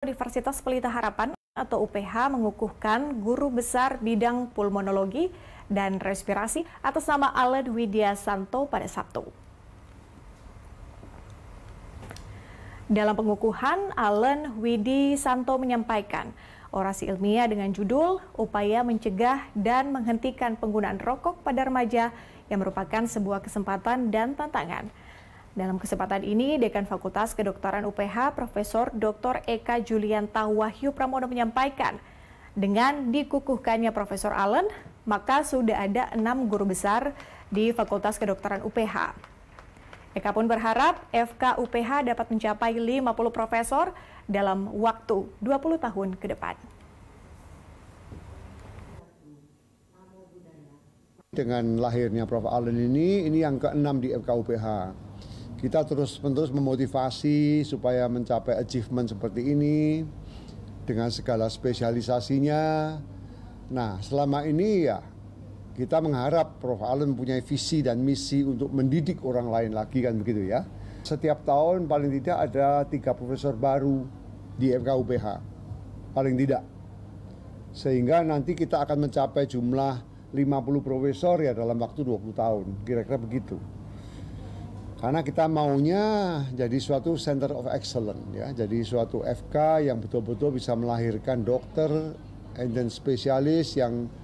Universitas Pelita Harapan atau UPH mengukuhkan guru besar bidang pulmonologi dan respirasi atas nama Aled Widya Santo pada Sabtu. Dalam pengukuhan, Allen Widi Santo menyampaikan orasi ilmiah dengan judul Upaya Mencegah dan Menghentikan Penggunaan Rokok pada Remaja yang merupakan sebuah kesempatan dan tantangan. Dalam kesempatan ini, Dekan Fakultas Kedokteran UPH Profesor Dr. Eka Julianta Wahyu Pramono menyampaikan, dengan dikukuhkannya Profesor Allen, maka sudah ada enam guru besar di Fakultas Kedokteran UPH. Eka pun berharap FK UPH dapat mencapai 50 profesor dalam waktu 20 tahun ke depan. Dengan lahirnya Prof. Allen ini, ini yang keenam di FKUPH kita terus-menerus memotivasi supaya mencapai achievement seperti ini dengan segala spesialisasinya. Nah, selama ini ya kita mengharap Prof. Allen punya visi dan misi untuk mendidik orang lain lagi kan begitu ya. Setiap tahun paling tidak ada tiga profesor baru di MKUPH, paling tidak. Sehingga nanti kita akan mencapai jumlah 50 profesor ya dalam waktu 20 tahun, kira-kira begitu. Karena kita maunya jadi suatu center of excellence ya, jadi suatu FK yang betul-betul bisa melahirkan dokter, dan spesialis yang